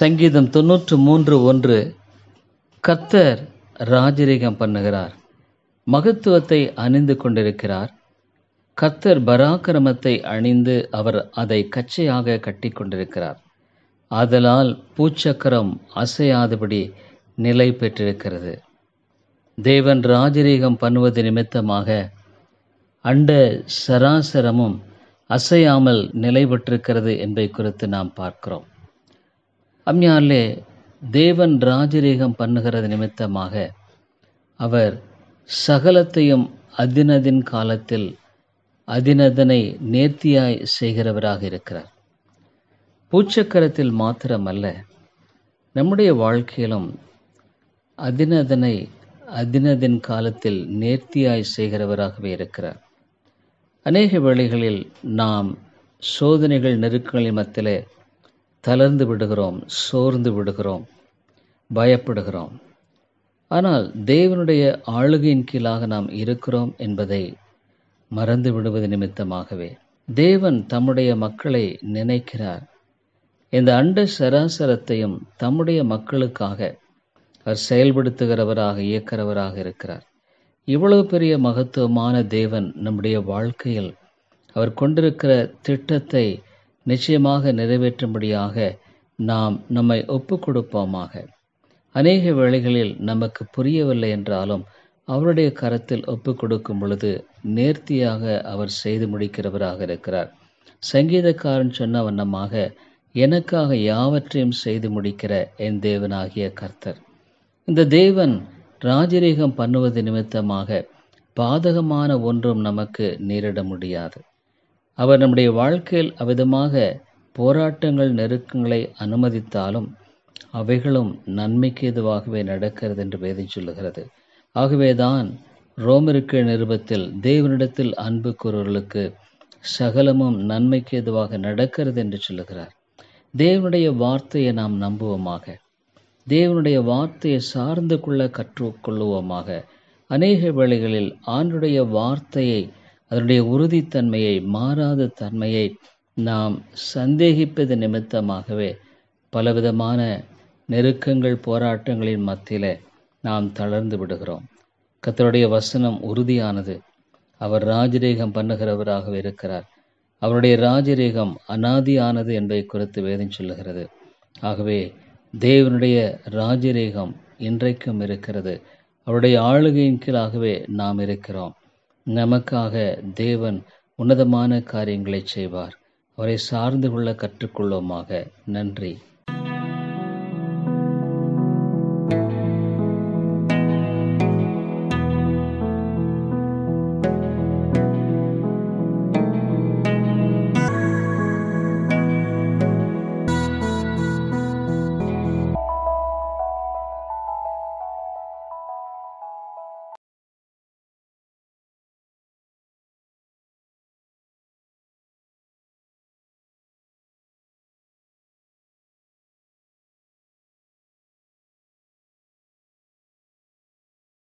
சங்கீதம் தொன்னூற்று மூன்று ஒன்று கத்தர் ராஜரீகம் பண்ணுகிறார் மகத்துவத்தை அணிந்து கொண்டிருக்கிறார் கத்தர் பராக்கிரமத்தை அணிந்து அவர் அதை கச்சையாக கட்டி கொண்டிருக்கிறார் ஆதலால் பூச்சக்கரம் அசையாதபடி நிலை பெற்றிருக்கிறது தேவன் ராஜரீகம் பண்ணுவது நிமித்தமாக அண்ட சராசரமும் அசையாமல் நிலை பெற்றிருக்கிறது என்பதை குறித்து நாம் பார்க்கிறோம் அம்ஞாலே தேவன் ராஜரீகம் பண்ணுகிறது நிமித்தமாக அவர் சகலத்தையும் அதினதின் காலத்தில் அதினதனை நேர்த்தியாய் செய்கிறவராக இருக்கிறார் பூச்சக்கரத்தில் மாத்திரமல்ல நம்முடைய வாழ்க்கையிலும் அதினதனை அதினதின் காலத்தில் நேர்த்தியாய் செய்கிறவராகவே இருக்கிறார் அநேக வேளைகளில் நாம் சோதனைகள் நெருக்கங்களின் மத்தியிலே தளர்ந்து விடுகிறோம் சோர்ந்து விடுகிறோம் பயப்படுகிறோம் ஆனால் தேவனுடைய ஆளுகையின் கீழாக நாம் இருக்கிறோம் என்பதை மறந்து விடுவது நிமித்தமாகவே தேவன் தம்முடைய மக்களை நினைக்கிறார் இந்த அண்ட சராசரத்தையும் தம்முடைய மக்களுக்காக அவர் செயல்படுத்துகிறவராக இயக்கிறவராக இருக்கிறார் இவ்வளவு பெரிய மகத்துவமான தேவன் நம்முடைய வாழ்க்கையில் அவர் கொண்டிருக்கிற திட்டத்தை நிச்சயமாக நிறைவேற்றும்படியாக நாம் நம்மை ஒப்பு கொடுப்போமாக அநேக வேளைகளில் நமக்கு புரியவில்லை என்றாலும் அவருடைய கரத்தில் ஒப்பு கொடுக்கும் பொழுது நேர்த்தியாக அவர் செய்து முடிக்கிறவராக இருக்கிறார் சங்கீதக்காரன் சொன்ன வண்ணமாக எனக்காக யாவற்றையும் செய்து முடிக்கிற என் தேவனாகிய கர்த்தர் இந்த தேவன் ராஜரீகம் பண்ணுவது நிமித்தமாக பாதகமான ஒன்றும் நமக்கு நேரிட முடியாது அவர் நம்முடைய வாழ்க்கையில் அவ்விதமாக போராட்டங்கள் நெருக்கங்களை அனுமதித்தாலும் அவைகளும் நன்மைக்கு எதுவாகவே நடக்கிறது என்று வேதம் சொல்லுகிறது ஆகவேதான் ரோமருக்கு நிருபத்தில் தேவனிடத்தில் அன்பு கூறுவர்களுக்கு சகலமும் நன்மைக்கு எதுவாக நடக்கிறது என்று சொல்லுகிறார் தேவனுடைய வார்த்தையை நாம் நம்புவோமாக தேவனுடைய வார்த்தையை சார்ந்து கொள்ள கற்றுக்கொள்ளுவோமாக அநேக வேளைகளில் ஆண்டுடைய வார்த்தையை அதனுடைய உறுதித்தன்மையை மாறாத தன்மையை நாம் சந்தேகிப்பது நிமித்தமாகவே பலவிதமான நெருக்கங்கள் போராட்டங்களின் மத்தியில் நாம் தளர்ந்து விடுகிறோம் கத்தருடைய வசனம் உறுதியானது அவர் ராஜரேகம் பண்ணுகிறவராக இருக்கிறார் அவருடைய ராஜரேகம் அனாதியானது என்பதை குறித்து வேதம் சொல்லுகிறது ஆகவே தேவனுடைய ராஜரேகம் இன்றைக்கும் இருக்கிறது அவருடைய ஆளுகையின் கீழாகவே நாம் இருக்கிறோம் நமக்காக தேவன் உன்னதமான காரியங்களை செய்வார் அவரை சார்ந்து கொள்ள கற்றுக்கொள்வோமாக நன்றி